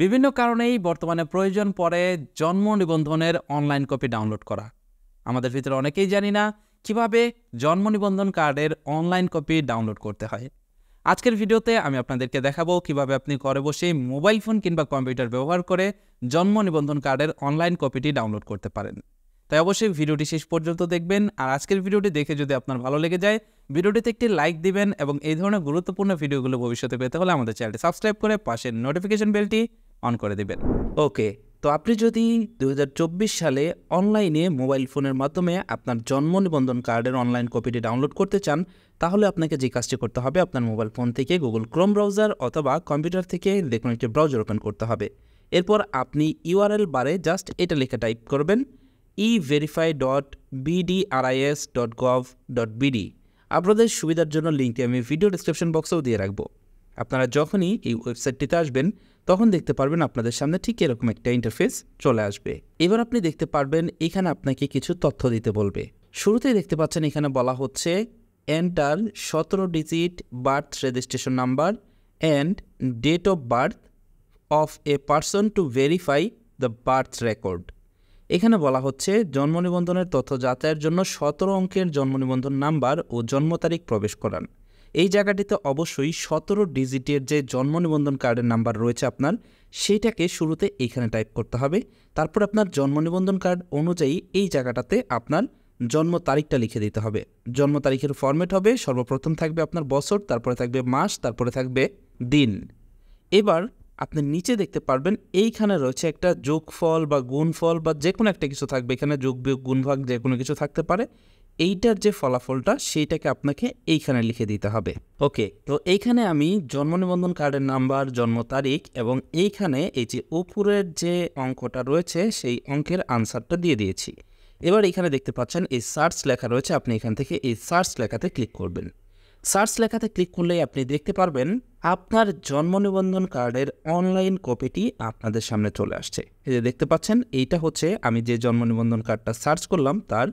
বিভিন্ন কারণেই বর্তমানে প্রয়োজন পড়ে জন্ম নিবন্ধনের অনলাইন কপি ডাউনলোড করা আমাদের ভিতরে অনেকেই জানি না কিভাবে জন্ম নিবন্ধন কার্ডের অনলাইন কপি ডাউনলোড করতে হয় আজকের ভিডিওতে আমি আপনাদেরকে দেখাবো কিভাবে আপনি ঘরে বসেই মোবাইল ফোন কিংবা কম্পিউটার ব্যবহার করে জন্ম নিবন্ধন কার্ডের অনলাইন কপিটি ডাউনলোড করতে পারেন তাই অবশ্যই ভিডিওটি শেষ পর্যন্ত দেখবেন আর আজকের ভিডিওটি দেখে যদি আপনার ভালো লেগে যায় ভিডিওটিতে একটি লাইক দিবেন এবং এই ধরনের গুরুত্বপূর্ণ ভিডিওগুলো ভবিষ্যতে পেতে হলে আমাদের চ্যানেলটি সাবস্ক্রাইব করে পাশের নোটিফিকেশন বেলটি অন করে দেবেন ওকে তো আপনি যদি দু সালে অনলাইনে মোবাইল ফোনের মাধ্যমে আপনার জন্ম নিবন্ধন কার্ডের অনলাইন কপিটি ডাউনলোড করতে চান তাহলে আপনাকে যে কাজটি করতে হবে আপনার মোবাইল ফোন থেকে গুগল ক্রোম ব্রাউজার অথবা কম্পিউটার থেকে দেখুন একটি ব্রাউজার ওপেন করতে হবে এরপর আপনি ইউআরএল বারে জাস্ট এটা লেখা টাইপ করবেন বিডি আপনাদের সুবিধার জন্য লিঙ্কটি আমি ভিডিও ডিসক্রিপশন বক্সেও দিয়ে রাখবো আপনারা যখনই এই ওয়েবসাইটটিতে আসবেন তখন দেখতে পারবেন আপনাদের সামনে ঠিক এরকম একটা ইন্টারফেস চলে আসবে এবার আপনি দেখতে পারবেন এখানে আপনাকে কিছু তথ্য দিতে বলবে শুরুতেই দেখতে পাচ্ছেন এখানে বলা হচ্ছে এন্টার সতেরো digit birth registration number and date of birth of a person to verify the birth record এখানে বলা হচ্ছে জন্ম নিবন্ধনের তথ্য যাচাইয়ের জন্য সতেরো অঙ্কের জন্ম নিবন্ধন নাম্বার ও জন্ম তারিখ প্রবেশ করান এই জায়গাটিতে অবশ্যই সতেরো ডিজিটের যে জন্ম নিবন্ধন কার্ডের নাম্বার রয়েছে আপনার সেইটাকে শুরুতে এইখানে টাইপ করতে হবে তারপর আপনার জন্ম নিবন্ধন কার্ড অনুযায়ী এই জায়গাটাতে আপনার জন্ম তারিখটা লিখে দিতে হবে জন্ম তারিখের ফর্মেট হবে সর্বপ্রথম থাকবে আপনার বছর তারপরে থাকবে মাস তারপরে থাকবে দিন এবার আপনি নিচে দেখতে পারবেন এইখানে রয়েছে একটা যোগফল বা গুণফল বা যে কোনো একটা কিছু থাকবে এখানে যোগ বিয়োগ গুণভাগ যে কোনো কিছু থাকতে পারে এইটার যে ফলাফলটা সেইটাকে আপনাকে এইখানে লিখে দিতে হবে ওকে তো এইখানে আমি জন্ম নিবন্ধন কার্ডের নাম্বার জন্ম তারিখ এবং এইখানে এই যে উপরের যে অঙ্কটা রয়েছে সেই অঙ্কের আনসারটা দিয়ে দিয়েছি এবার এখানে দেখতে পাচ্ছেন এই সার্চ লেখা রয়েছে আপনি এখান থেকে এই সার্চ লেখাতে ক্লিক করবেন সার্চ লেখাতে ক্লিক করলেই আপনি দেখতে পারবেন আপনার জন্ম নিবন্ধন কার্ডের অনলাইন কপিটি আপনাদের সামনে চলে আসছে এই যে দেখতে পাচ্ছেন এইটা হচ্ছে আমি যে জন্ম নিবন্ধন কার্ডটা সার্চ করলাম তার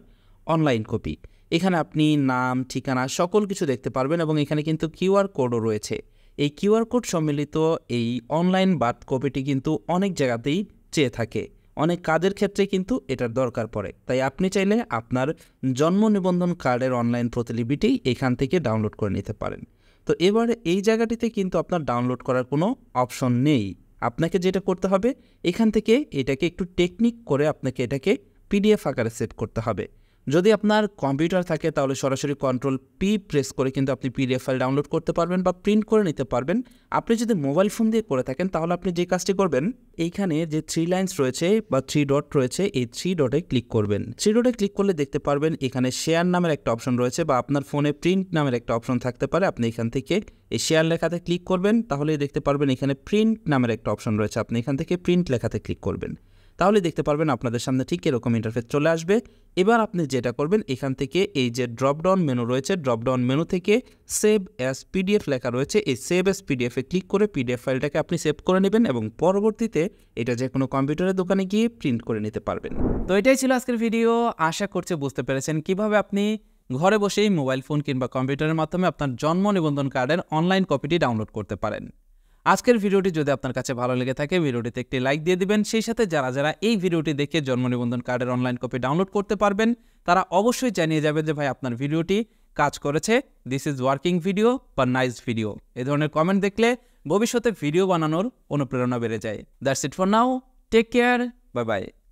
অনলাইন কপি এখানে আপনি নাম ঠিকানা সকল কিছু দেখতে পারবেন এবং এখানে কিন্তু কিউআর কোডও রয়েছে এই কিউআর কোড সম্মিলিত এই অনলাইন বার্থ কপিটি কিন্তু অনেক জায়গাতেই চেয়ে থাকে অনেক কাজের ক্ষেত্রে কিন্তু এটার দরকার পড়ে তাই আপনি চাইলে আপনার জন্ম নিবন্ধন কার্ডের অনলাইন প্রতিলিপিটি এখান থেকে ডাউনলোড করে নিতে পারেন তো এবার এই জায়গাটিতে কিন্তু আপনার ডাউনলোড করার কোনো অপশন নেই আপনাকে যেটা করতে হবে এখান থেকে এটাকে একটু টেকনিক করে আপনাকে এটাকে পিডিএফ আকারে সেট করতে হবে যদি আপনার কম্পিউটার থাকে তাহলে সরাসরি কন্ট্রোল পি প্রেস করে কিন্তু আপনি পিডিএফ ফাইল ডাউনলোড করতে পারবেন বা প্রিন্ট করে নিতে পারবেন আপনি যদি মোবাইল ফোন দিয়ে করে থাকেন তাহলে আপনি যে কাজটি করবেন এইখানে যে থ্রি লাইন্স রয়েছে বা থ্রি ডট রয়েছে এই থ্রি ডটে ক্লিক করবেন থ্রি ডটে ক্লিক করলে দেখতে পারবেন এখানে শেয়ার নামের একটা অপশন রয়েছে বা আপনার ফোনে প্রিন্ট নামের একটা অপশন থাকতে পারে আপনি এখান থেকে এই শেয়ার লেখাতে ক্লিক করবেন তাহলে দেখতে পারবেন এখানে প্রিন্ট নামের একটা অপশন রয়েছে আপনি এখান থেকে প্রিন্ট লেখাতে ক্লিক করবেন তাহলে দেখতে পারবেন আপনাদের সামনে ঠিক এরকম ইন্টারফেস চলে আসবে এবার আপনি যেটা করবেন এখান থেকে এই যে ড্রপডাউন মেনু রয়েছে ড্রপডাউন মেনু থেকে সেভ অ্যাস পিডিএফ লেখা রয়েছে এই সেভ অ্যাস পিডিএফে ক্লিক করে পিডিএফ ফাইলটাকে আপনি সেভ করে নেবেন এবং পরবর্তীতে এটা যে কোনো কম্পিউটারের দোকানে গিয়ে প্রিন্ট করে নিতে পারবেন তো এটাই ছিল আজকের ভিডিও আশা করছে বুঝতে পেরেছেন কিভাবে আপনি ঘরে বসেই মোবাইল ফোন কিংবা কম্পিউটারের মাধ্যমে আপনার জন্ম নিবন্ধন কার্ডের অনলাইন কপিটি ডাউনলোড করতে পারেন আজকের ভিডিওটি যদি আপনার কাছে ভালো লেগে থাকে ভিডিওটিতে একটি লাইক দিয়ে দিবেন সেই সাথে যারা যারা এই ভিডিওটি দেখে জন্ম নিবন্ধন কার্ডের অনলাইন কপি ডাউনলোড করতে পারবেন তারা অবশ্যই জানিয়ে যাবে যে ভাই আপনার ভিডিওটি কাজ করেছে দিস ইজ ওয়ার্কিং ভিডিও বা নাইস ভিডিও এ ধরনের কমেন্ট দেখলে ভবিষ্যতে ভিডিও বানানোর অনুপ্রেরণা বেড়ে যায় that's it for now take care bye by